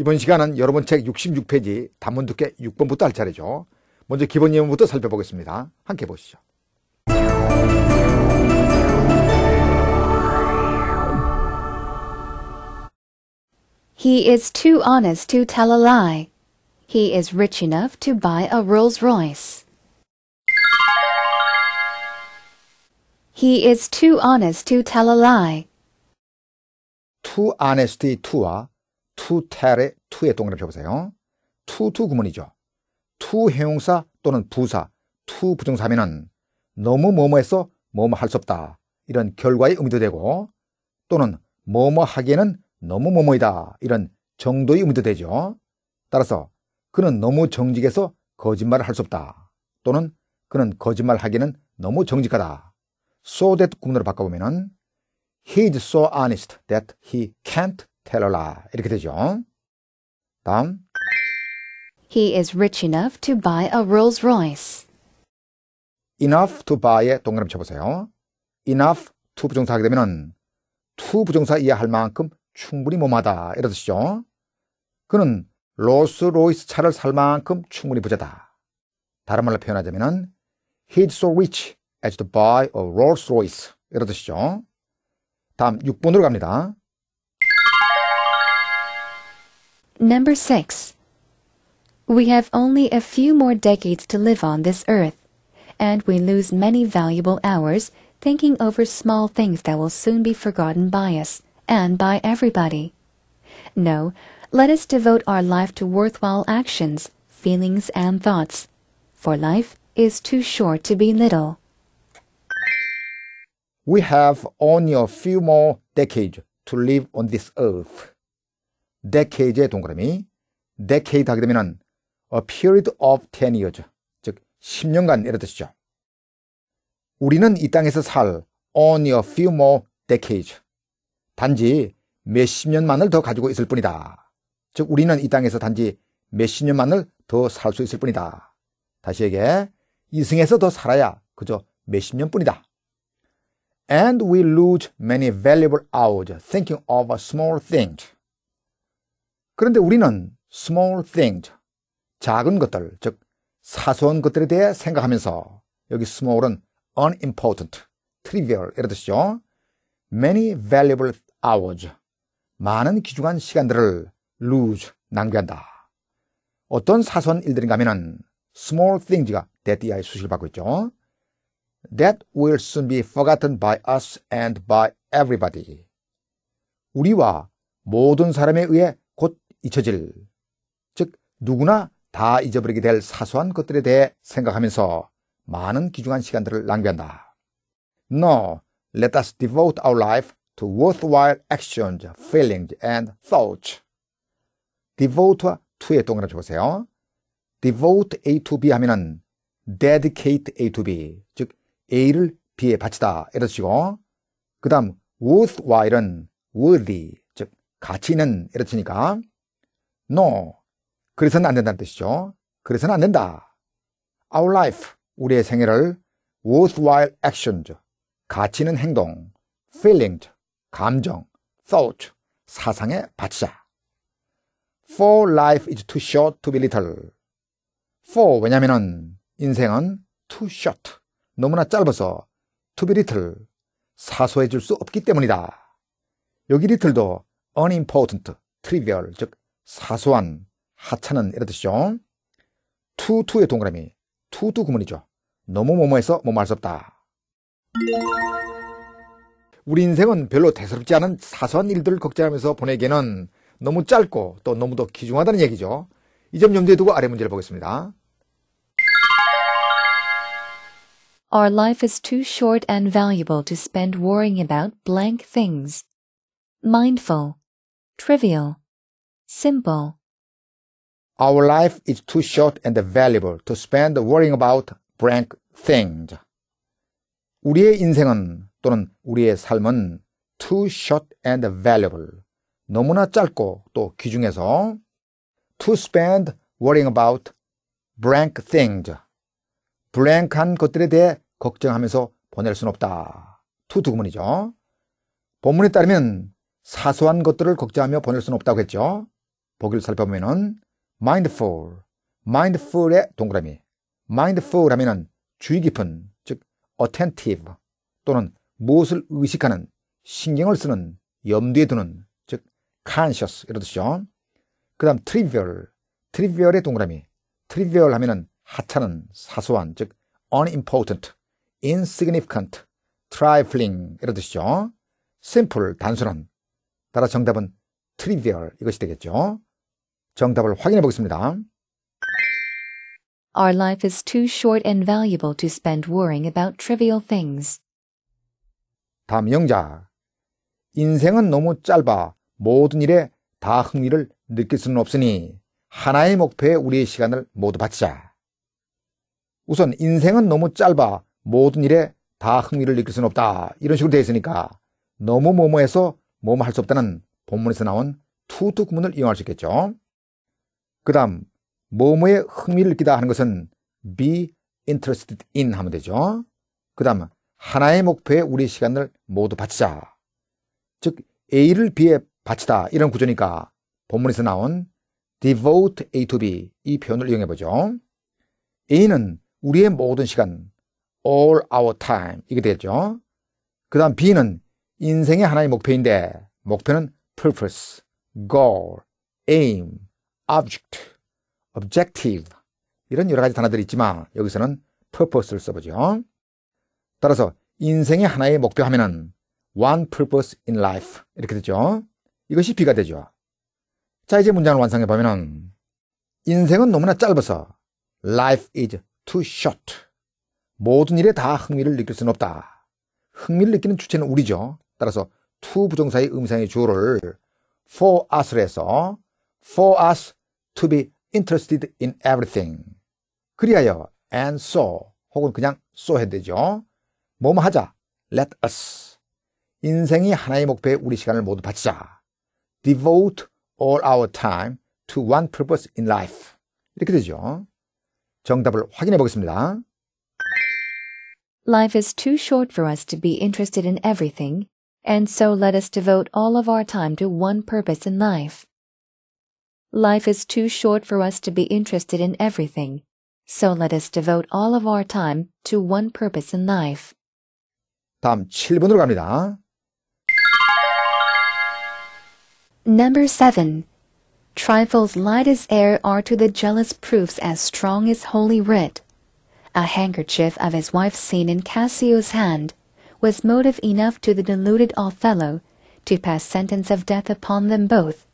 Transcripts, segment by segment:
이번 시간은 여러분 책 66페이지 단문 두께 6번부터 할 차례죠. 먼저 기본 예문부터 살펴보겠습니다. 함께 보시죠. He is too honest to tell a lie. He is rich enough to buy a Rolls Royce. He is too honest to tell a lie. too honest의 to와 to tell의 to의 동그라미 펴보세요. to to 구문이죠. to 형용사 또는 부사, to 부정사면은 너무 뭐뭐해서 뭐뭐 할 수 없다. 이런 결과의 의미도 되고 또는 뭐뭐 하기에는 너무 뭐뭐이다. 이런 정도의 의미도 되죠. 따라서 그는 너무 정직해서 거짓말을 할 수 없다. 또는 그는 거짓말하기는 에 너무 정직하다. so that 구문으로 바꿔보면은 he is so honest that he can't 테러라 이렇게 되죠. 다음 He is rich enough to buy a Rolls-Royce. enough to buy에 동그라미 쳐보세요. enough to 부정사 하게 되면 to 부정사 이해할 만큼 충분히 몸하다 이런 뜻이죠. 그는 로스로이스 차를 살 만큼 충분히 부자다. 다른 말로 표현하자면 he's so rich as to buy a Rolls-Royce 이런 뜻이죠. 다음 6번으로 갑니다. Number 6. We have only a few more decades to live on this earth, and we lose many valuable hours thinking over small things that will soon be forgotten by us and by everybody. No, let us devote our life to worthwhile actions, feelings, and thoughts, for life is too short to be little. We have only a few more decades to live on this earth. decade의 동그라미 decade 하게 되면 a period of 10 years 즉 10년간 이런 뜻이죠. 우리는 이 땅에서 살 only a few more decades 단지 몇십 년만을 더 가지고 있을 뿐이다. 즉 우리는 이 땅에서 단지 몇십 년만을 더 살 수 있을 뿐이다. 다시 얘기해 이승에서 더 살아야 그저 몇 십 년뿐이다. And we lose many valuable hours thinking of small things. 그런데 우리는 small things, 작은 것들, 즉 사소한 것들에 대해 생각하면서 여기 small은 unimportant, trivial 이런 뜻이죠. many valuable hours, 많은 귀중한 시간들을 lose, 낭비한다. 어떤 사소한 일들인가 하면 small things가 that이하의 수식을 받고 있죠. that will soon be forgotten by us and by everybody. 우리와 모든 사람에 의해 잊혀질, 즉 누구나 다 잊어버리게 될 사소한 것들에 대해 생각하면서 많은 귀중한 시간들을 낭비한다. No, let us devote our life to worthwhile actions, feelings, and thoughts. devote와 to의 동그라미 보세요. devote A to B 하면은 dedicate A to B, 즉 A를 B에 바치다 이런 식이고 그 다음 worthwhile은 worthy, 즉 가치 는 이렇으니까 No. 그래서는 안 된다는 뜻이죠. 그래서는 안 된다. Our life, 우리의 생애를 worthwhile actions, 가치 있는 행동, feelings, 감정, thought, 사상에 바치자. For life is too short to be little. For 왜냐면은 인생은 too short, 너무나 짧아서 to be little, 사소해질 수 없기 때문이다. 여기 little도 unimportant, trivial, 즉 사소한 하찮은 이런 듯이죠 투투의 동그라미 투투 구문이죠. 너무 뭐뭐해서 뭐뭐 할수 없다. 우리 인생은 별로 대수롭지 않은 사소한 일들을 걱정하면서 보내기에는 너무 짧고 또 너무도 귀중하다는 얘기죠. 이 점 염두에 두고 아래 문제를 보겠습니다. Our life is too short and valuable to spend worrying about blank things. Mindful, trivial, symbol. Our life is too short and valuable to spend worrying about blank things. 우리의 인생은 또는 우리의 삶은 too short and valuable. 너무나 짧고 또 귀중해서 to spend worrying about blank things. b l a n k 한 것들에 대해 걱정하면서 보낼 순 없다. to 두구문이죠. 본문에 따르면 사소한 것들을 걱정하며 보낼 순 없다고 했죠. 보기를 살펴보면은 mindful, mindful의 동그라미. mindful 하면은 주의 깊은, 즉 attentive 또는 무엇을 의식하는, 신경을 쓰는, 염두에 두는, 즉 conscious 이런 뜻이죠. 그 다음 trivial, trivial의 동그라미. trivial 하면은 하찮은, 사소한, 즉 unimportant, insignificant, trifling 이런 뜻이죠. simple, 단순한. 따라 정답은 trivial 이것이 되겠죠. 정답을 확인해 보겠습니다. Our life is too short and valuable to spend worrying about trivial things. 다음 영자. 인생은 너무 짧아 모든 일에 다 흥미를 느낄 수는 없으니 하나의 목표에 우리의 시간을 모두 바치자. 우선 인생은 너무 짧아 모든 일에 다 흥미를 느낄 수는 없다. 이런 식으로 되어 있으니까 너무 뭐뭐해서 뭐뭐 할 수 없다는 본문에서 나온 투투 구문을 이용할 수 있겠죠. 그 다음 뭐뭐에 흥미를 느끼다 하는 것은 be interested in 하면 되죠. 그 다음 하나의 목표에 우리 시간을 모두 바치자. 즉 A를 B에 바치다 이런 구조니까 본문에서 나온 devote A to B 이 표현을 이용해 보죠. A는 우리의 모든 시간 all our time 이게 되죠. 그 다음 B는 인생의 하나의 목표인데 목표는 purpose, goal, aim object, objective 이런 여러 가지 단어들이 있지만 여기서는 purpose를 써보죠. 따라서 인생의 하나의 목표 하면은 one purpose in life 이렇게 되죠. 이것이 B가 되죠. 자 이제 문장을 완성해 보면은 인생은 너무나 짧아서 life is too short 모든 일에 다 흥미를 느낄 수는 없다. 흥미를 느끼는 주체는 우리죠. 따라서 to 부정사의 음성의 주어를 for us를 해서 for us to be interested in everything. 그리하여 and so 혹은 그냥 so 해도 되죠. 뭐뭐 하자. Let us. 인생이 하나의 목표에 우리 시간을 모두 바치자. Devote all our time to one purpose in life. 이렇게 되죠. 정답을 확인해 보겠습니다. Life is too short for us to be interested in everything, and so let us devote all of our time to one purpose in life. Life is too short for us to be interested in everything, so let us devote all of our time to one purpose in life. 다음 7번으로 갑니다. Number 7. Trifles light as air are to the jealous proofs as strong as holy writ. A handkerchief of his wife seen in Cassio's hand was motive enough to the deluded Othello to pass sentence of death upon them both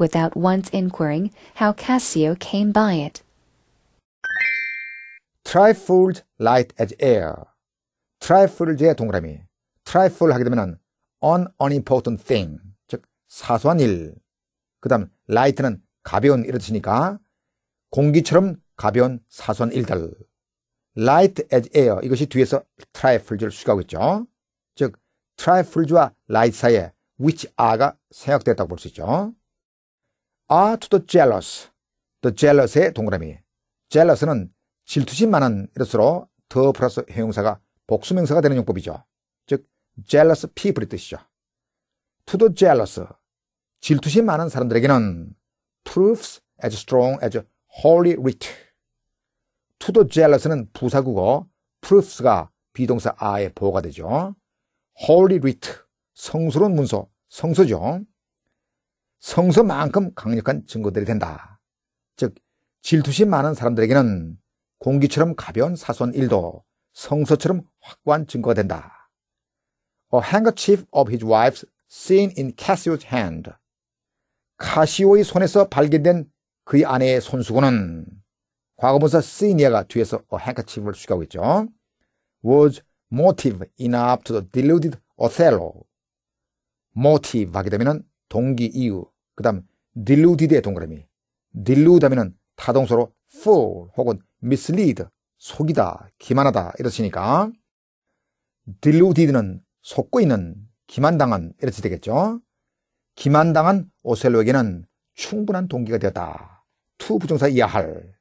without once inquiring how Cassio came by it. trifled light as air. trifled의 동그라미. trifle 하게 되면 an unimportant thing, 즉 사소한 일. 그 다음 light는 가벼운 이런 뜻이니까 공기처럼 가벼운 사소한 일들. light as air 이것이 뒤에서 trifle를 수식하고 있죠. 즉 trifle와 light 사이에 which are가 생략됐다고 볼 수 있죠. are to the jealous. the jealous의 동그라미. jealous는 질투심 많은 이로으로 더 플러스 형용사가 복수명사가 되는 용법이죠. 즉, jealous people의 뜻이죠. to the jealous. 질투심 많은 사람들에게는 proofs as strong as holy writ. to the jealous는 부사구고 proofs가 비동사 아에 보호가 되죠. holy writ. 성스러운 문서, 성서죠. 성서만큼 강력한 증거들이 된다. 즉 질투심 많은 사람들에게는 공기처럼 가벼운 사소한 일도 성서처럼 확고한 증거가 된다. A handkerchief of his wife's seen in Cassio's hand. 카시오의 손에서 발견된 그의 아내의 손수건은 과거분사 seen이가 뒤에서 a handkerchief을 수기하고 있죠. was motive enough to the deluded Othello. motive 하게 되면 동기 이유. 그 다음, deluded의 동그라미. delud 하면은 타동사로 fool 혹은 mislead, 속이다, 기만하다, 이렇으니까. deluded는 속고 있는, 기만당한, 이렇게 되겠죠. 기만당한 오셀로에게는 충분한 동기가 되었다. to 부정사 이하할.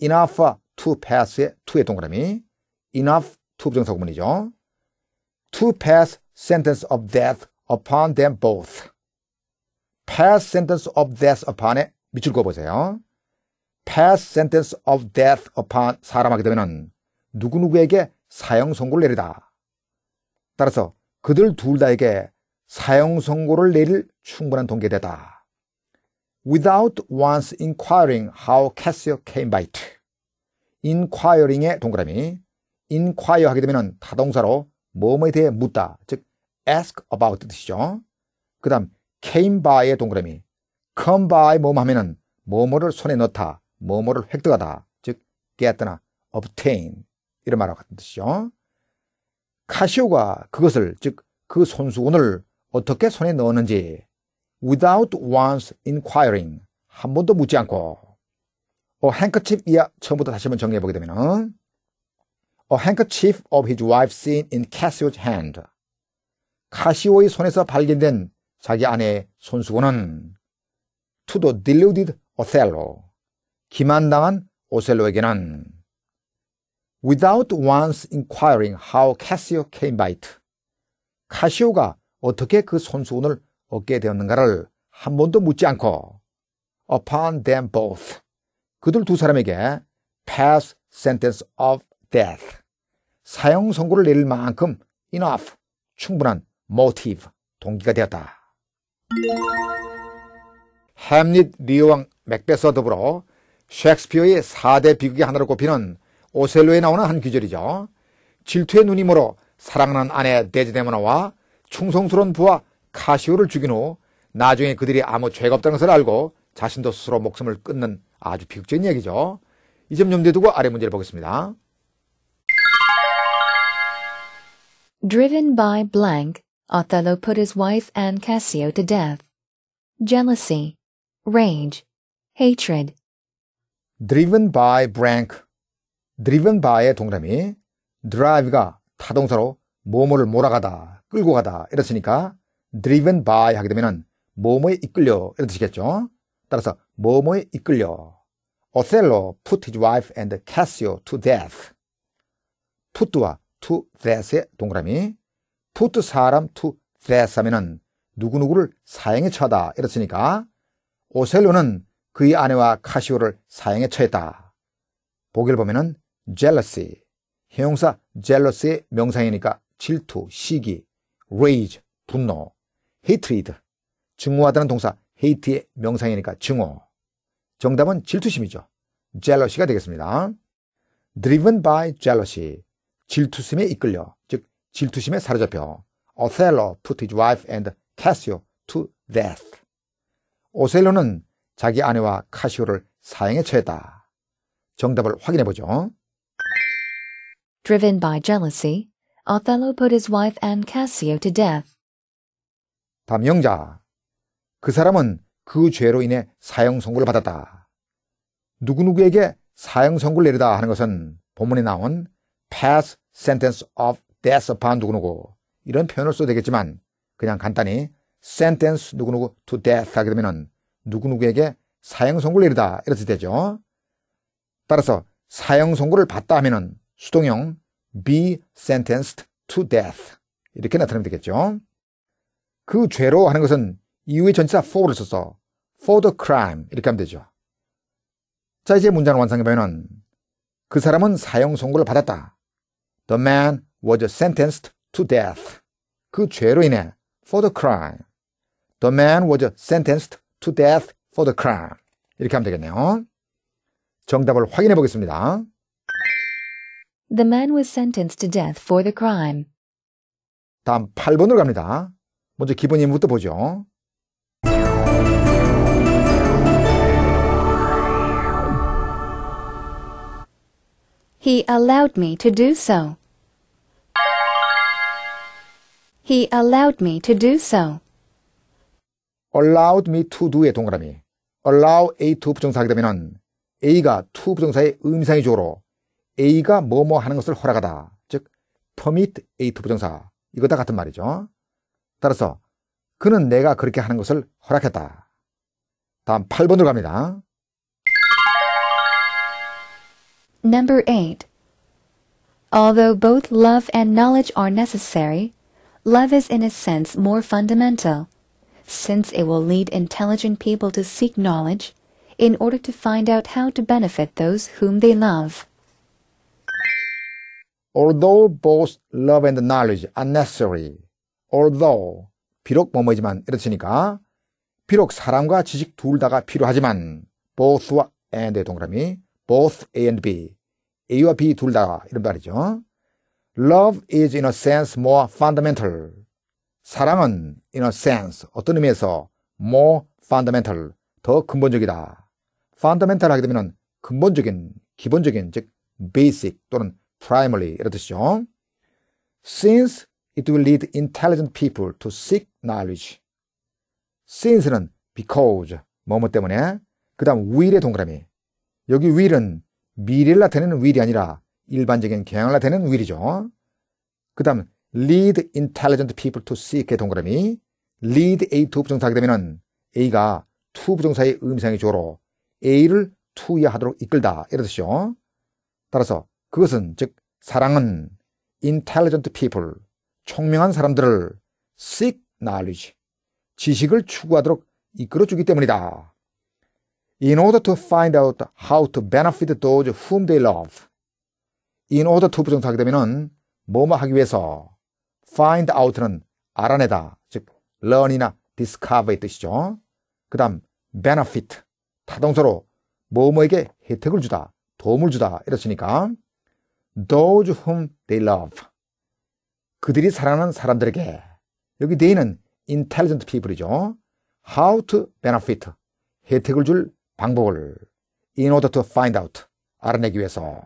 enough to pass의 to의 동그라미. enough to 부정사 구문이죠. to pass sentence of death upon them both. past sentence of death upon에 밑줄 그어보세요. past sentence of death upon 사람하게 되면 누구누구에게 사형 선고를 내리다. 따라서 그들 둘 다에게 사형 선고를 내릴 충분한 동기되다. Without once inquiring how Cassio came by it. inquiring의 동그라미. inquire 하게 되면 타동사로 뭐뭐에 대해 묻다. 즉, ask about 뜻이죠. 그 다음, came by의 동그라미, come by 뭐뭐 하면은 뭐뭐를 손에 넣다, 뭐뭐를 획득하다, 즉 get나 obtain 이런 말하고 같은 뜻이죠. 카시오가 그것을 즉 그 손수건을 어떻게 손에 넣었는지 without once inquiring 한 번도 묻지 않고 어 handkerchief 이하 처음부터 다시 한번 정리해 보게 되면은 A handkerchief of his wife seen in Cassio's hand. 카시오의 손에서 발견된 자기 아내 손수건은 투도 deluded Othello, 기만당한 오셀로에게는 without once inquiring how Cassio came by it, 카시오가 어떻게 그 손수건을 얻게 되었는가를 한 번도 묻지 않고 upon them both, 그들 두 사람에게 pass sentence of death, 사형 선고를 내릴 만큼 enough, 충분한 motive, 동기가 되었다. 햄릿 리어왕 맥베스와 더불어 셰익스피어의 4대 비극의 하나로 꼽히는 오셀로에 나오는 한귀절이죠 질투의 눈이 멀어 사랑하는 아내 데즈데모나와 충성스러운 부하 카시오를 죽인 후 나중에 그들이 아무 죄가 없다는 것을 알고 자신도 스스로 목숨을 끊는 아주 비극적인 이야기죠이 점 염두에 두고 아래 문제를 보겠습니다. Driven by blank Othello put his wife and Cassio to death. Jealousy, rage, hatred. driven by blank. driven by의 동그라미 drive가 타동사로 뭐뭐를 몰아가다, 끌고 가다 이랬으니까 driven by 하게 되면은 뭐뭐에 이끌려 이런 뜻이겠죠. 따라서 뭐뭐에 이끌려. Othello put his wife and Cassio to death. put와 to death의 동그라미 p 트 사람 투 o d 하면은 누구누구를 사형에 처하다 이랬으니까 오셀로는 그의 아내와 카시오를 사형에 처했다. 보기를 보면은 jealousy, 형용사 jealousy의 명상이니까 질투, 시기, rage, 분노, hatred, 증오하다는 동사 hate의 명상이니까 증오. 정답은 질투심이죠. jealousy가 되겠습니다. driven by jealousy, 질투심에 이끌려, 즉 질투심에 사로잡혀 Othello put his wife and Cassio to death. 오셀로는 자기 아내와 카시오를 사형에 처했다. 정답을 확인해 보죠. Driven by jealousy, Othello put his wife and Cassio to death. 다음 영자. 그 사람은 그 죄로 인해 사형 선고를 받았다. 누구누구에게 사형 선고를 내리다 하는 것은 본문에 나온 past sentence of 데스 판 누구누구 이런 표현을 써도 되겠지만 그냥 간단히 sentence 누구누구 to death 하게 되면은 누구누구에게 사형 선고를 내리다 이렇게 되죠. 따라서 사형 선고를 받다 하면은 수동형 be sentenced to death 이렇게 나타내면 되겠죠. 그 죄로 하는 것은 이후에 전치사 for를 써서 for the crime 이렇게 하면 되죠. 자 이제 문장을 완성해보면은 그 사람은 사형 선고를 받았다. The man was sentenced to death. 그 죄로 인해 for the crime. The man was sentenced to death for the crime. 이렇게 하면 되겠네요. 정답을 확인해 보겠습니다. The man was sentenced to death for the crime. 다음 8번으로 갑니다. 먼저 기본인부터 보죠. He allowed me to do so. He allowed me to do so. allowed me to do의 동그라미. allow a to 부정사하게 되면 a가 to 부정사의 의미상의 조로 a가 뭐뭐 하는 것을 허락하다. 즉 permit a to 부정사. 이거다 같은 말이죠. 따라서 그는 내가 그렇게 하는 것을 허락했다. 다음 8번으로 갑니다. Number 8. Although both love and knowledge are necessary, Love is in a sense more fundamental, since it will lead intelligent people to seek knowledge in order to find out how to benefit those whom they love. Although both love and knowledge are necessary, although 비록 뭐뭐지만 이렇으니까 비록 사람과 지식 둘 다가 필요하지만 both와 and의 동그라미 both A and B A와 B 둘 다 이런 말이죠. Love is in a sense more fundamental. 사랑은 in a sense 어떤 의미에서 more fundamental 더 근본적이다. fundamental 하게 되면 근본적인, 기본적인 즉 basic 또는 primary 이런 뜻이죠. Since it will lead intelligent people to seek knowledge. Since는 because 뭐뭐 때문에 그 다음 will의 동그라미 여기 will은 미래를 나타내는 will이 아니라 일반적인 게을라되는 will이죠. 그 다음 lead intelligent people to seek의 동그라미 lead a to 부정사 하게 되면 a가 to 부정사의 음상의 조로 a를 to에 하도록 이끌다 이런 뜻이죠. 따라서 그것은 즉 사랑은 intelligent people 총명한 사람들을 seek knowledge 지식을 추구하도록 이끌어주기 때문이다. In order to find out how to benefit those whom they love in order to 부정사하게 되면은 뭐뭐 하기 위해서 find out는 알아내다 즉 learn이나 discover의 뜻이죠. 그 다음 benefit 타동사로 뭐뭐에게 혜택을 주다 도움을 주다 이렇으니까 those whom they love 그들이 사랑하는 사람들에게 여기 they는 intelligent people이죠. how to benefit 혜택을 줄 방법을 in order to find out 알아내기 위해서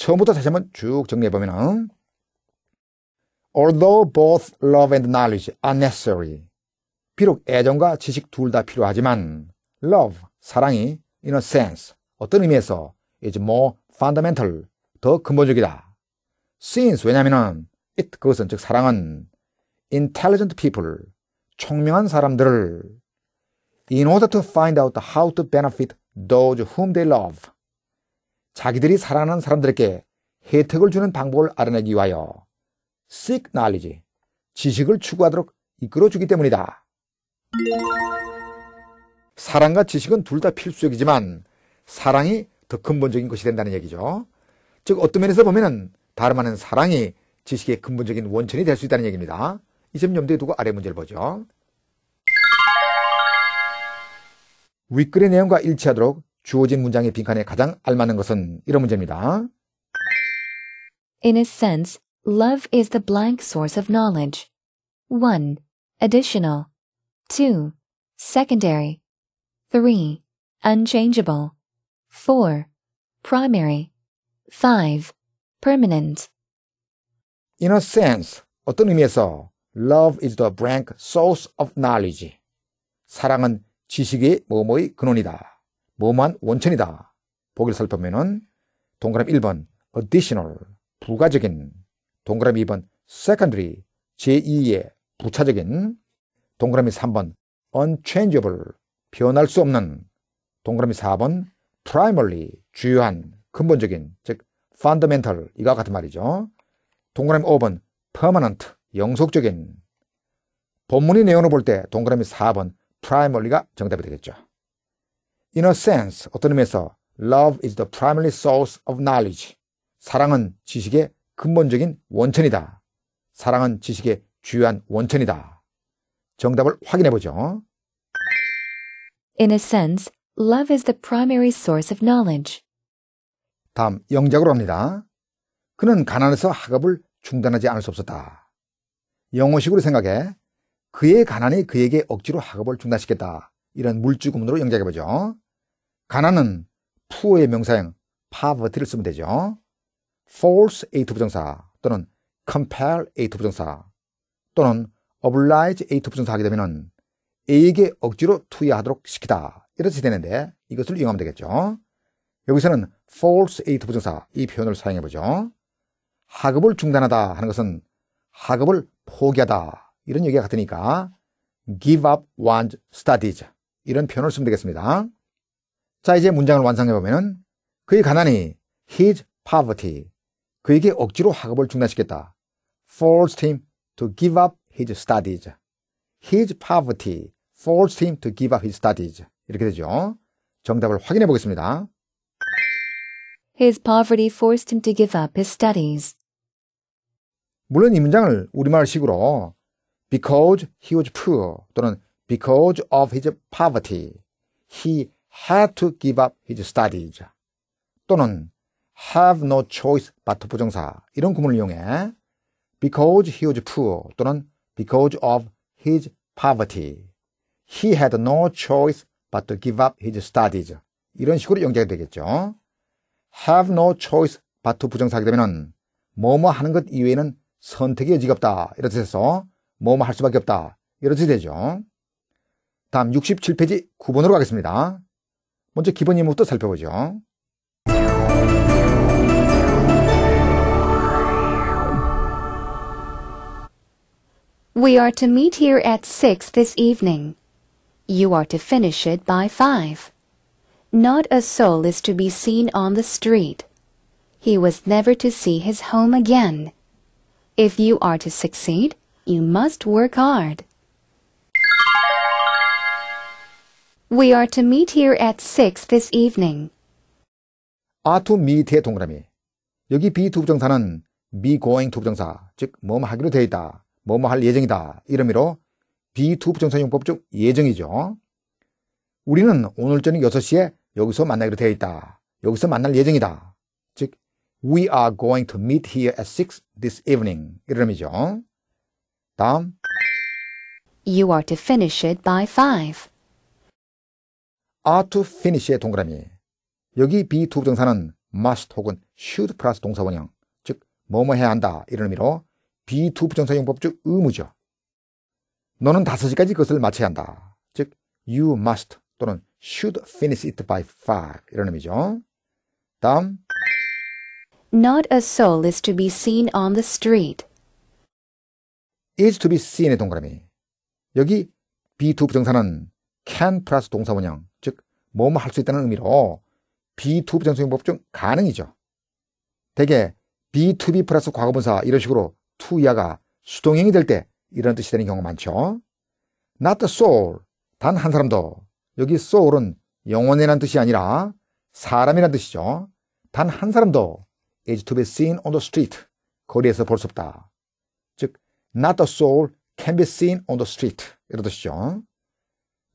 처음부터 다시 한번 쭉 정리해보면 은 Although both love and knowledge are necessary 비록 애정과 지식 둘 다 필요하지만 love, 사랑이 in a sense, 어떤 의미에서 is more fundamental, 더 근본적이다. since, 왜냐면은 it, 그것은 즉 사랑은 intelligent people, 총명한 사람들을 in order to find out how to benefit those whom they love 자기들이 사랑하는 사람들에게 혜택을 주는 방법을 알아내기 위하여 seek knowledge, 지식을 추구하도록 이끌어주기 때문이다. 사랑과 지식은 둘 다 필수적이지만 사랑이 더 근본적인 것이 된다는 얘기죠. 즉 어떤 면에서 보면 다름 아닌 사랑이 지식의 근본적인 원천이 될 수 있다는 얘기입니다. 이 점 염두에 두고 아래 문제를 보죠. 윗글의 내용과 일치하도록 주어진 문장의 빈칸에 가장 알맞는 것은 이런 문제입니다. In a sense, love is the blank source of knowledge. 1. Additional. 2. Secondary. 3. Unchangeable. 4. Primary. 5. Permanent. In a sense, 어떤 의미에서 love is the blank source of knowledge. 사랑은 지식의 뭐뭐의 근원이다. 뭐만 원천이다. 보기를 살펴보면은 동그라미 1번 additional 부가적인 동그라미 2번 secondary 제2의 부차적인 동그라미 3번 unchangeable 변할 수 없는 동그라미 4번 primarily 주요한 근본적인 즉 fundamental 이와 같은 말이죠. 동그라미 5번 permanent 영속적인 본문의 내용을 볼 때 동그라미 4번 primary가 정답이 되겠죠. In a sense, 어떤 의미에서 love is the primary source of knowledge. 사랑은 지식의 근본적인 원천이다. 사랑은 지식의 주요한 원천이다. 정답을 확인해 보죠. In a sense, love is the primary source of knowledge. 다음 영작으로 합니다. 그는 가난해서 학업을 중단하지 않을 수 없었다. 영어식으로 생각해 그의 가난이 그에게 억지로 학업을 중단시켰다. 이런 물주 구문으로 연결해 보죠. 가난은 푸어의 명사형 poverty를 쓰면 되죠. force a to 부정사 또는 compel a to 부정사 또는 oblige a to 부정사 하게 되면은 a에게 억지로 투여하도록 시키다 이렇게 되는데 이것을 이용하면 되겠죠. 여기서는 force a to 부정사 이 표현을 사용해 보죠. 학업을 중단하다 하는 것은 학업을 포기하다 이런 얘기가 같으니까 give up one's studies 이런 표현을 쓰면 되겠습니다. 자, 이제 문장을 완성해보면 그의 가난이 his poverty, 그에게 억지로 학업을 중단시켰다. forced him to give up his studies. his poverty forced him to give up his studies. 이렇게 되죠. 정답을 확인해 보겠습니다. His poverty forced him to give up his studies. 물론 이 문장을 우리말식으로 because he was poor 또는 because of his poverty, he had to give up his studies. 또는 have no choice but to 부정사 이런 구문을 이용해 because he was poor 또는 because of his poverty, he had no choice but to give up his studies. 이런 식으로 연결이 되겠죠. have no choice but to 부정사하게 되면 뭐뭐 하는 것 이외에는 선택의 여지가 없다. 이렇게 해서 뭐뭐 할 수밖에 없다. 이렇게 되죠. We are to meet here at 6 this evening. You are to finish it by 5. Not a soul is to be seen on the street. He was never to see his home again. If you are to succeed, you must work hard. We are to meet here at 6 this evening. are to meet의 동그라미. 여기 be 두 부정사는 be going 두 부정사, 즉 뭐뭐 하기로 되어 있다, 뭐뭐 할 예정이다 이런 의미로 be 두 부정사 용법 중 예정이죠. 우리는 오늘 저녁 6시에 여기서 만나기로 되어 있다. 여기서 만날 예정이다. 즉 we are going to meet here at 6 this evening 이런 의미죠. 다음 You are to finish it by 5. are to finish의 동그라미. 여기 be to 부정사는 must 혹은 should 플러스 동사원형, 즉 뭐뭐 해야 한다 이런 의미로 be to 부정사 용법 즉 의무죠. 너는 다섯 시까지 그것을 마쳐야 한다. 즉 you must 또는 should finish it by five 이런 의미죠. 다음 Not a soul is to be seen on the street. is to be seen의 동그라미. 여기 be to 부정사는 can 플러스 동사 원형, 즉 뭐뭐 할 수 있다는 의미로 be to 부정수용법 중 가능이죠. 대개 be to be 플러스 과거분사 이런 식으로 to 이하가 수동형이 될 때 이런 뜻이 되는 경우가 많죠. not the soul, 단 한 사람도 여기 soul은 영혼이란 뜻이 아니라 사람이라는 뜻이죠. 단 한 사람도 is to be seen on the street, 거리에서 볼 수 없다. 즉, not the soul can be seen on the street 이런 뜻이죠.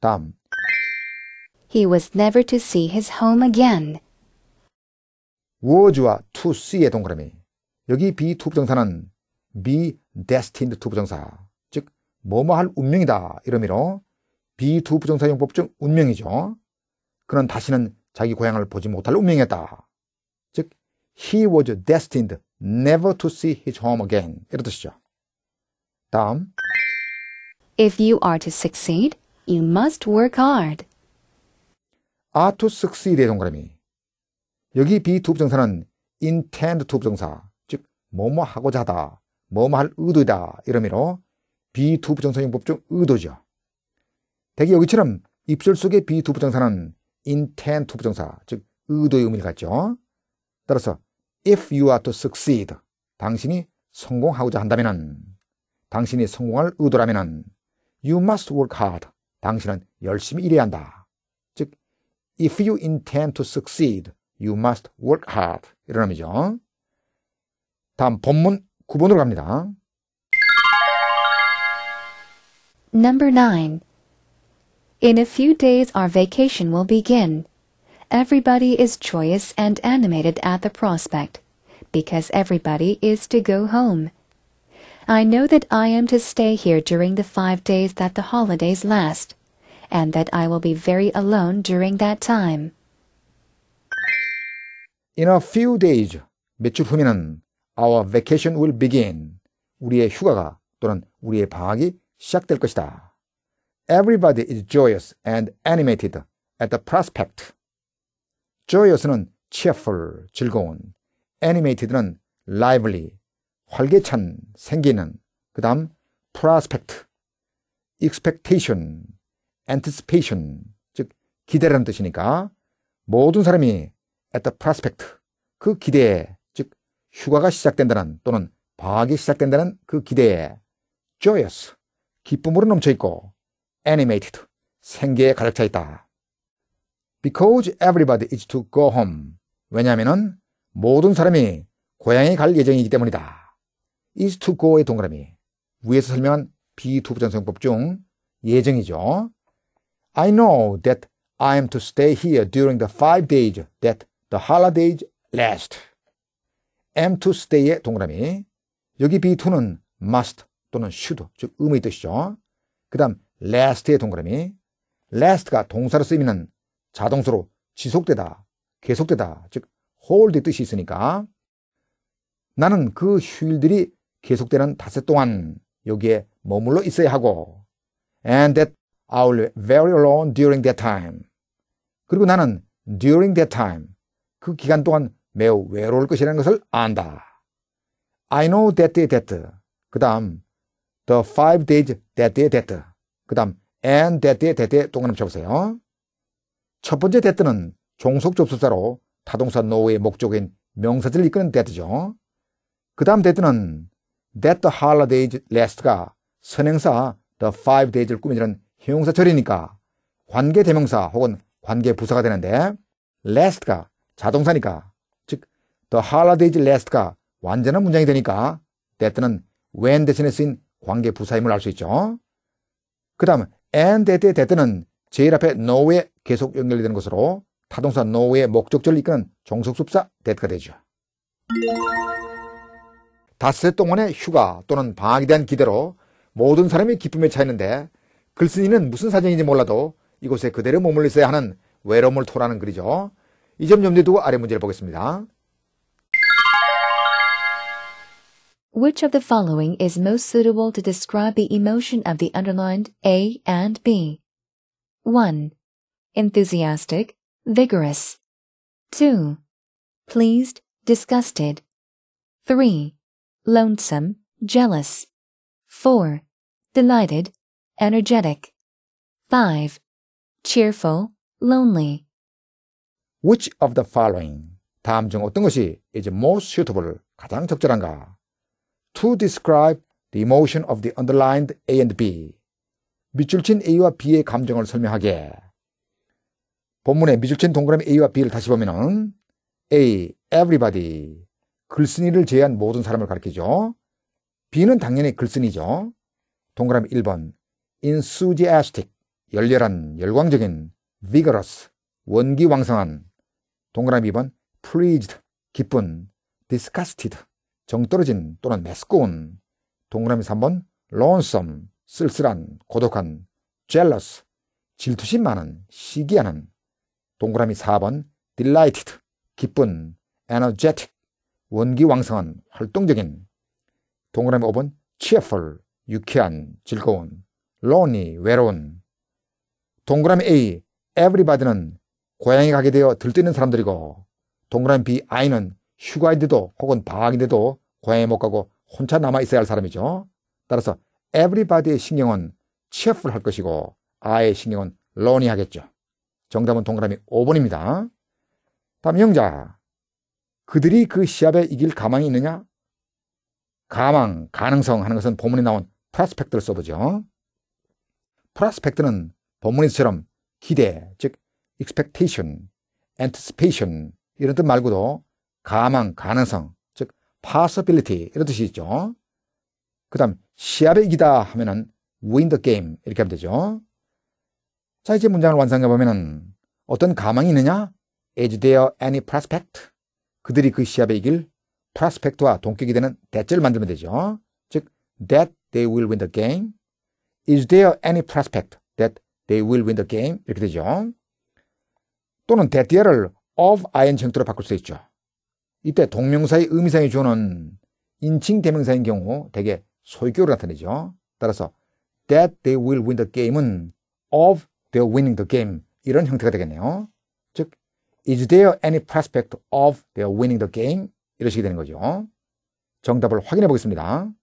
다음 He was never to see his home again. was와 to see의 동그라미. 여기 be to 부정사는 be destined to 부정사. 즉, 뭐뭐 할 운명이다. 이러미로 be to 부정사 용법 중 운명이죠. 그는 다시는 자기 고향을 보지 못할 운명이었다. 즉, he was destined never to see his home again. 이런 뜻이죠. 다음 If you are to succeed, You must work hard. are to succeed의 동그라미. 여기 be to 부정사는 intend to 부정사, 즉 뭐뭐 하고자 하다, 뭐뭐 할 의도이다 이런 의미로 be to 부정사용법 중 의도죠. 대개 여기처럼 입술 속의 be to 부정사는 intend to 부정사, 즉 의도의 의미를 갖죠. 따라서 if you are to succeed, 당신이 성공하고자 한다면은 당신이 성공할 의도라면은 you must work hard, 당신은 열심히 일해야 한다. 즉, if you intend to succeed, you must work hard. 이런 의미죠. 다음 본문 9번으로 갑니다. Number 9. In a few days our vacation will begin. Everybody is joyous and animated at the prospect because everybody is to go home. I know that I am to stay here during the five days that the holidays last, and that I will be very alone during that time. In a few days, 며칠 후면 our vacation will begin. 우리의 휴가가 또는 우리의 방학이 시작될 것이다. Everybody is joyous and animated at the prospect. joyous는 cheerful, 즐거운, animated는 lively, 활개찬 생기는 그 다음 prospect, expectation, anticipation 즉 기대라는 뜻이니까 모든 사람이 at the prospect 그 기대에 즉 휴가가 시작된다는 또는 방학이 시작된다는 그 기대에 joyous 기쁨으로 넘쳐있고 animated 생계에 가득 차있다. Because everybody is to go home 왜냐하면 모든 사람이 고향에 갈 예정이기 때문이다. is to go의 동그라미. 위에서 설명한 비투부 전성법 중 예정이죠. I know that I am to stay here during the five days that the holidays last. am to stay의 동그라미. 여기 비투는 must 또는 should, 즉의미의 뜻이죠. 그 다음 last의 동그라미. last가 동사로 쓰이면 자동수로 지속되다, 계속되다, 즉 hold의 뜻이 있으니까 나는 그 휴일들이 계속되는 닷새 동안 여기에 머물러 있어야 하고 and that I will be very alone during that time. 그리고 나는 during that time 그 기간 동안 매우 외로울 것이라는 것을 안다. I know that day that 그 다음 the five days that day that 그 다음 and that day that day 동그라미 쳐보세요. 첫 번째 that는 종속 접속사로 타동사 no의 목적인 명사들을 이끄는 that죠. 그 다음 that는 that the holidays last가 선행사 the five days를 꾸며주는 형용사 절이니까 관계 대명사 혹은 관계 부사가 되는데 last가 자동사니까 즉 the holidays last가 완전한 문장이 되니까 that는 when 대신에 쓰인 관계 부사임을 알 수 있죠. 그 다음 and that의 that는 제일 앞에 no에 계속 연결이 되는 것으로 타동사 no의 목적절을 이끄는 종속 s 사 that가 되죠. 닷새 동안의 휴가 또는 방학에 대한 기대로 모든 사람이 기쁨에 차 있는데 글쓴이는 무슨 사정인지 몰라도 이곳에 그대로 머물러 있어야 하는 외로움을 토라는 글이죠. 이 점 염두에 두고 아래 문제를 보겠습니다. Which of the following is most suitable to describe the emotion of the underlined A and B? 1. Enthusiastic, vigorous. 2. Pleased, disgusted. 3. lonesome, jealous. 4. Delighted, energetic. 5. Cheerful, lonely. Which of the following? 다음 중 어떤 것이 is most suitable, 가장 적절한가? To describe the emotion of the underlined A and B. 밑줄 친 A와 B의 감정을 설명하게. 본문에 밑줄 친 동그라미 A와 B를 다시 보면은 A, everybody. 글쓴이를 제외한 모든 사람을 가리키죠. B는 당연히 글쓴이죠. 동그라미 1번 enthusiastic 열렬한 열광적인 vigorous 원기왕성한 동그라미 2번 pleased 기쁜 disgusted 정떨어진 또는 메스꺼운 동그라미 3번 lonesome 쓸쓸한 고독한 jealous 질투심 많은 시기하는 동그라미 4번 delighted 기쁜 energetic 원기왕성한 활동적인 동그라미 5번 cheerful 유쾌한 즐거운 lonely 외로운 동그라미 A everybody는 고향에 가게 되어 들뜨는 사람들이고 동그라미 B I는 휴가인데도 혹은 방학인데도 고향에 못 가고 혼자 남아 있어야 할 사람이죠. 따라서 everybody의 신경은 cheerful 할 것이고 I의 신경은 lonely 하겠죠. 정답은 동그라미 5번입니다. 다음 영자 그들이 그 시합에 이길 가망이 있느냐? 가망, 가능성 하는 것은 본문에 나온 프라스펙트를 써보죠. 프라스펙트는 본문에서처럼 기대, 즉 expectation, anticipation 이런 뜻 말고도 가망, 가능성, 즉 possibility 이런 뜻이 있죠. 그 다음 시합에 이기다 하면은 win the game 이렇게 하면 되죠. 자 이제 문장을 완성해 보면은 어떤 가망이 있느냐? Is there any prospect? 그들이 그 시합에 이길 프라스펙트와 동격이 되는 대절를 만들면 되죠. 즉, that they will win the game. Is there any prospect that they will win the game? 이렇게 되죠. 또는 that there를 of ing 형태로 바꿀 수 있죠. 이때 동명사의 의미상의 주어는 인칭 대명사인 경우 대개 소유격으로 나타내죠. 따라서 that they will win the game은 of their winning the game 이런 형태가 되겠네요. is there any prospect of their winning the game? 이러시게 되는 거죠. 정답을 확인해 보겠습니다.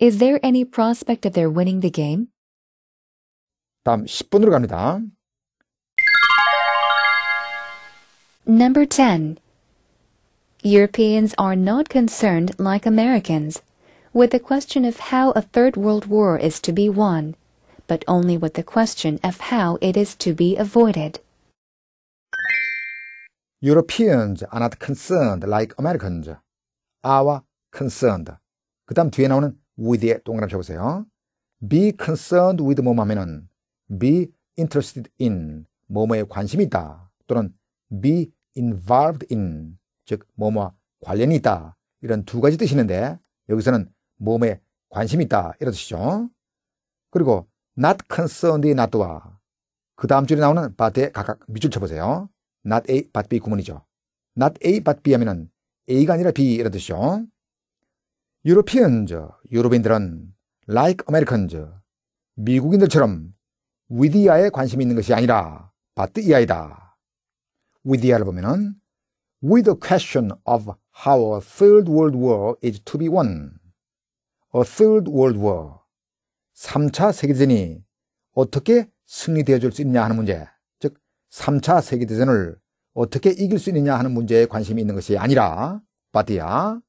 Is there any prospect of their winning the game? 다음 10분으로 갑니다. Number 10. Europeans are not concerned like Americans with the question of how a third world war is to be won, but only with the question of how it is to be avoided. Europeans are not concerned like Americans. are concerned. 그 다음 뒤에 나오는 with에 동그라미 쳐보세요. be concerned with 뭐뭐 하면은 be interested in 뭐뭐에 관심이 있다 또는 be involved in 즉 뭐뭐와 관련이 있다 이런 두 가지 뜻이는데 여기서는 뭐뭐에 관심이 있다 이런 뜻이죠. 그리고 not concerned의 not와 그 다음 줄에 나오는 b u 에 각각 밑줄 쳐보세요. not A, but B 구문이죠. not A, but B 하면은 A가 아니라 B 이런 뜻이죠. Europeans, 유럽인들은 like Americans, 미국인들처럼 with 위디아에 관심이 있는 것이 아니라 but 이하이다. 위디아를 보면은 with the question of how a third world war is to be won. a third world war. 3차 세계전이 어떻게 승리되어 줄 수 있냐 하는 문제. 3차 세계대전을 어떻게 이길 수 있느냐 하는 문제에 관심이 있는 것이 아니라 바디야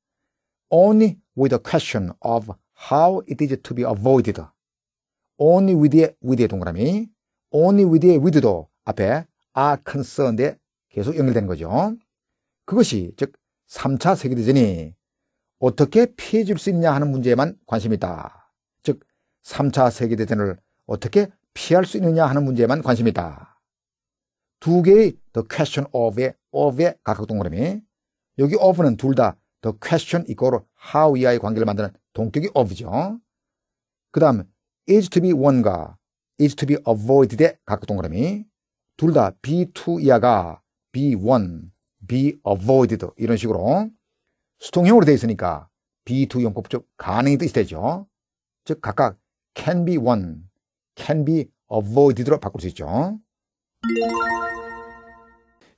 only with a question of how it is to be avoided only w i t h the with의 동그라미 only w i t h the with도 앞에 are concerned에 계속 연결되는 거죠 그것이 즉 3차 세계대전이 어떻게 피해질수 있냐 하는 문제에만 관심이 있다 즉 3차 세계대전을 어떻게 피할 수 있느냐 하는 문제에만 관심이 있다 두 개의 the question of의 of의 각각 동그라미 여기 of는 둘 다 the question 이거로 how 이하의 관계를 만드는 동격이 of죠. 그 다음 is to be one가 is to be avoided의 각각 동그라미 둘 다 be to 이하가 be one, be avoided 이런 식으로 수동형으로 되어 있으니까 be to 용법적 가능이 뜻이 되죠. 즉 각각 can be one, can be avoided로 바꿀 수 있죠.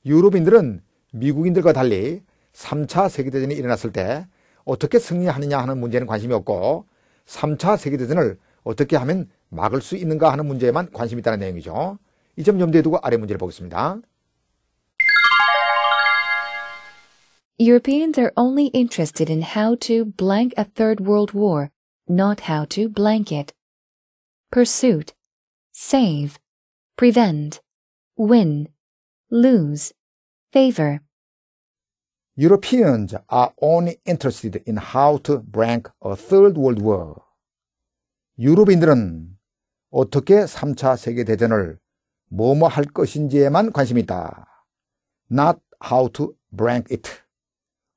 유럽인들은 미국인들과 달리 3차 세계대전이 일어났을 때 어떻게 승리하느냐 하는 문제는 관심이 없고 3차 세계대전을 어떻게 하면 막을 수 있는가 하는 문제에만 관심이 있다는 내용이죠. 이점 염두에 두고 아래 문제를 보겠습니다. Europeans are only interested in how to blank a third world war, not how to blank it. Pursuit, save, prevent, win, lose, favor. Europeans are only interested in how to break a third world war. 유럽인들은 어떻게 3차 세계 대전을 뭐뭐 할 것인지에만 관심이 있다. Not how to break it.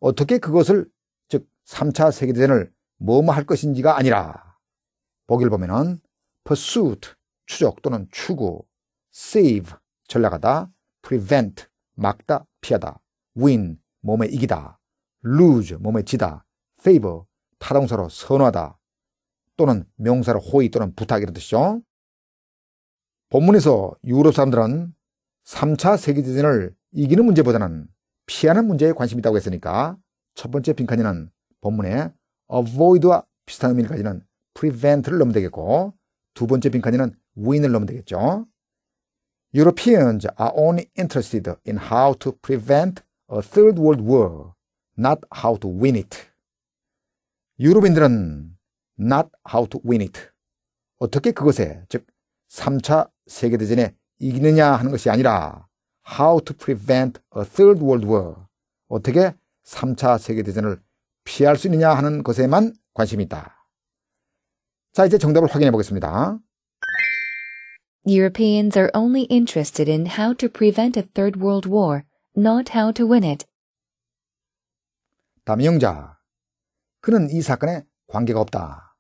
어떻게 그것을 즉 3차 세계 대전을 뭐뭐 할 것인지가 아니라 보기를 보면은 pursuit 추적 또는 추구, save 전략하다, prevent 막다 피하다 win 몸에 이기다 lose 몸에 지다 favor 타동사로 선호하다 또는 명사로 호의 또는 부탁이라는 뜻이죠. 본문에서 유럽 사람들은 3차 세계대전을 이기는 문제보다는 피하는 문제에 관심이 있다고 했으니까 첫 번째 빈칸에는 본문에 avoid와 비슷한 의미까지는 prevent를 넣으면 되겠고 두 번째 빈칸에는 win을 넣으면 되겠죠. Europeans are only interested in how to prevent a third world war, not how to win it. 유럽인들은 not how to win it. 어떻게 그것에, 즉 3차 세계대전에 이기느냐 하는 것이 아니라 how to prevent a third world war. 어떻게 3차 세계대전을 피할 수 있느냐 하는 것에만 관심이 있다. 자, 이제 정답을 확인해 보겠습니다. Europeans are only interested in how to prevent a third world war, not how to win it. 담영자, 그는 이 사건에 관계가 없다.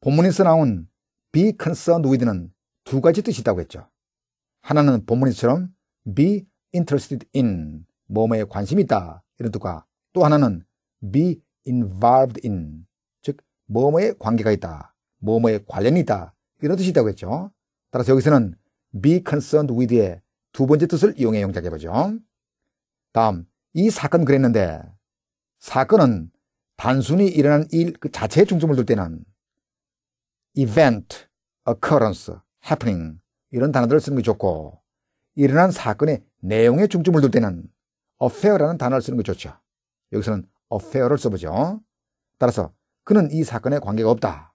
본문에서 나온 be concerned with는 두 가지 뜻이 있다고 했죠. 하나는 본문에처럼 be interested in, 뭐뭐에 관심이 있다, 이런 뜻과 또 하나는 be involved in, 즉 뭐뭐에 관계가 있다, 뭐뭐에 관련이 있다, 이런 뜻이 있다고 했죠. 따라서 여기서는 be concerned with의 두 번째 뜻을 이용해 용작해보죠. 다음, 이 사건 그랬는데, 사건은 단순히 일어난 일 그 자체에 중점을 둘 때는 event, occurrence, happening 이런 단어들을 쓰는 게 좋고, 일어난 사건의 내용에 중점을 둘 때는 affair라는 단어를 쓰는 게 좋죠. 여기서는 affair를 써보죠. 따라서 그는 이 사건에 관계가 없다.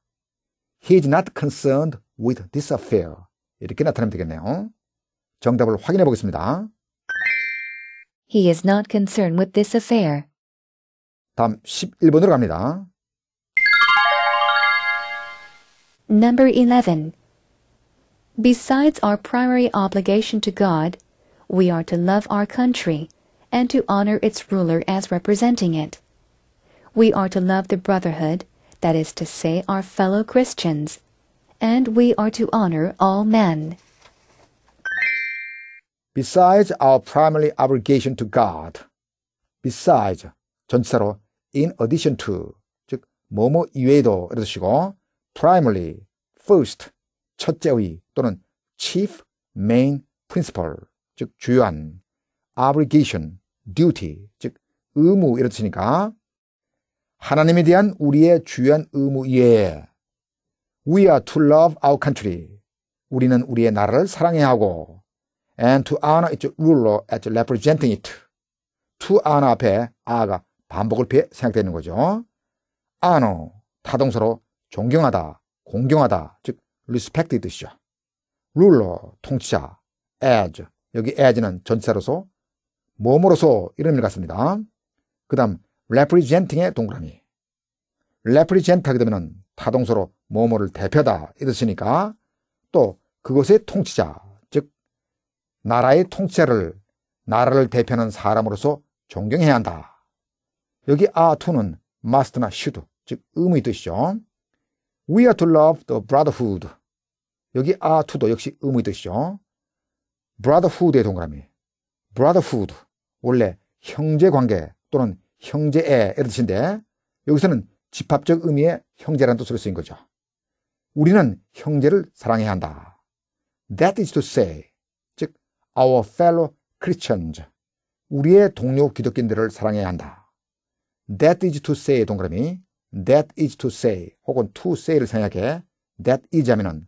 He is not concerned with this affair. 이렇게 나타내면 되겠네요. 정답을 확인해 보겠습니다. He is not concerned with this affair. 다음 11번으로 갑니다. Number 11. Besides our primary obligation to God, we are to love our country and to honor its ruler as representing it. We are to love the brotherhood, that is to say, our fellow Christians, and we are to honor all men. Besides our primary obligation to God, besides 전체로 in addition to 즉 뭐뭐 이외에도 이러시고, 두시고 primarily first 첫째의 또는 chief main principle 즉 주요한 obligation duty 즉 의무 이러시니까, 하나님에 대한 우리의 주요한 의무 이외에 We are to love our country. 우리는 우리의 나라를 사랑해야 하고 and to honor its ruler as representing it. to honor 앞에 아가 반복을 피해 생각되는 거죠. honor, 타동사로 존경하다, 공경하다, 즉 respect의 뜻이죠. ruler, 통치자, as, 여기 as는 전체로서 몸으로서 이런 의미 같습니다. 그 다음 representing의 동그라미. represent 하게 되면 타동사로 모모를 대표다 이랬으니까 또 그것의 통치자 즉 나라의 통치자를 나라를 대표하는 사람으로서 존경해야 한다. 여기 아투는 must나 should 즉 의무의 뜻이죠. We are to love the brotherhood. 여기 아투도 역시 의무의 뜻이죠. brotherhood의 동그라미. brotherhood 원래 형제관계 또는 형제애 이런 뜻인데 여기서는 집합적 의미의 형제라는 뜻으로 쓰인 거죠. 우리는 형제를 사랑해야 한다. That is to say, 즉 our fellow Christians, 우리의 동료 기독교인들을 사랑해야 한다. That is to s a y 동그라미, that is to say 혹은 to say를 생각해 that is 하면은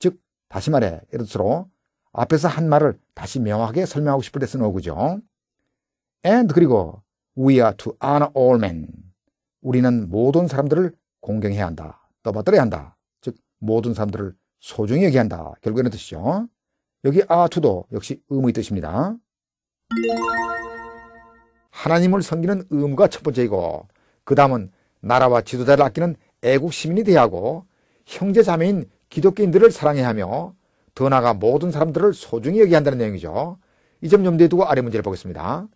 즉 다시 말해 예를 들어 앞에서 한 말을 다시 명확하게 설명하고 싶을 때 쓰는 어구죠. And 그리고 we are to honor all men. 우리는 모든 사람들을 공경해야 한다. 떠받들어야 한다. 모든 사람들을 소중히 여기한다. 결국에는 뜻이죠. 여기 아투도 역시 의무의 뜻입니다. 하나님을 섬기는 의무가 첫 번째이고 그 다음은 나라와 지도자를 아끼는 애국 시민이 대하고 형제 자매인 기독교인들을 사랑해야 하며 더 나아가 모든 사람들을 소중히 여기 한다는 내용이죠. 이 점 염두에 두고 아래 문제를 보겠습니다.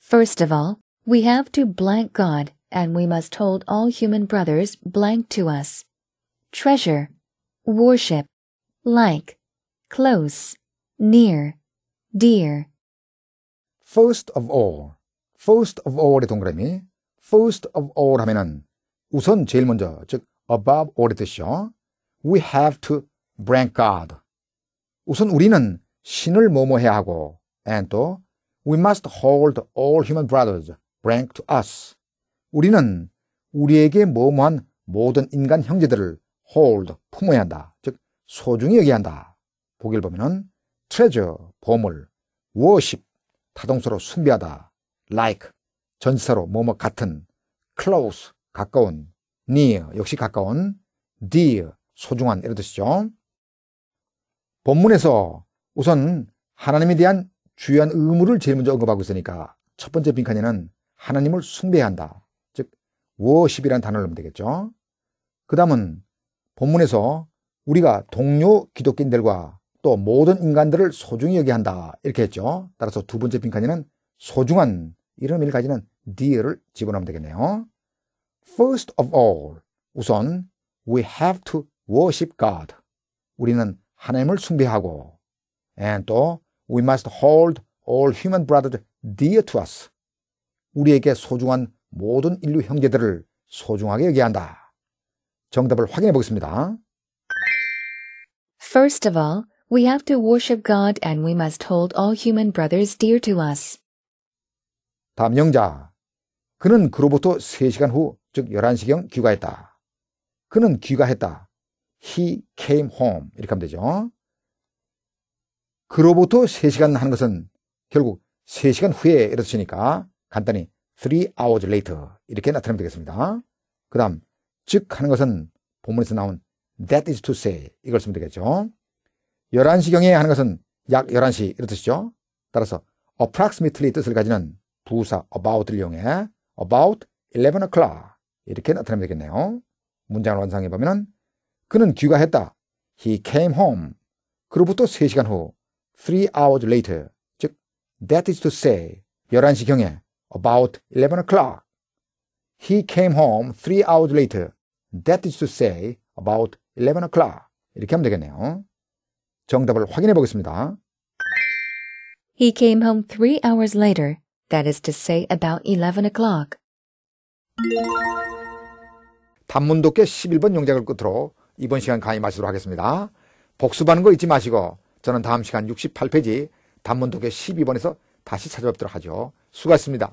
First of all, we have to blank God and we must hold all human brothers blank to us. Treasure, worship, like, close, near, dear. First of all, first of all의 동그라미, first of all 하면은 우선 제일 먼저, 즉 above all의 뜻이요. We have to blank God. 우선 우리는 신을 뭐뭐 해야 하고, and 또 we must hold all human brothers blank to us. 우리는 우리에게 모뭐한 모든 인간 형제들을 hold, 품어야 한다. 즉, 소중히 여겨야 한다. 보기를 보면은 treasure, 보물, worship, 타동서로 숭배하다, like, 전사로 뭐뭐 같은, close, 가까운, near, 역시 가까운, dear, 소중한 이런 뜻이죠. 본문에서 우선 하나님에 대한 주요한 의무를 제일 먼저 언급하고 있으니까 첫 번째 빈칸에는 하나님을 숭배해야 한다. 워십이라는 단어를 넣으면 되겠죠. 그 다음은 본문에서 우리가 동료 기독교인들과 또 모든 인간들을 소중히 여기한다 이렇게 했죠. 따라서 두 번째 빈칸에는 소중한 이런 의미를 가지는 dear를 집어넣으면 되겠네요. First of all, 우선 we have to worship God. 우리는 하나님을 숭배하고 and 또 we must hold all human brothers dear to us. 우리에게 소중한 모든 인류 형제들을 소중하게 여기야 한다. 정답을 확인해 보겠습니다. First of all, we have to worship God and we must hold all human brothers dear to us. 다음 영자. 그는 그로부터 3시간 후, 즉 11시경 귀가했다. 그는 귀가했다. He came home. 이렇게 하면 되죠. 그로부터 3시간 하는 것은 결국 3시간 후에 이렇으니까 간단히 three hours later 이렇게 나타내면 되겠습니다. 그 다음 즉 하는 것은 본문에서 나온 that is to say 이걸 쓰면 되겠죠. 11시경에 하는 것은 약 11시 이런 뜻이죠. 따라서 approximately 뜻을 가지는 부사 about를 이용해 about 11 o'clock 이렇게 나타내면 되겠네요. 문장을 완성해 보면 그는 귀가했다. He came home. 그로부터 3시간 후 3 hours later 즉 that is to say 11시경에 about 11 o'clock. He came home three hours later. That is to say about 11 o'clock. 이렇게 하면 되겠네요. 정답을 확인해 보겠습니다. He came home three hours later. That is to say about 11 o'clock. 단문독계 11번 용작을 끝으로 이번 시간 강의 마치도록 하겠습니다. 복습하는 거 잊지 마시고 저는 다음 시간 68페이지 단문독계 12번에서 다시 찾아뵙도록 하죠. 수고하셨습니다.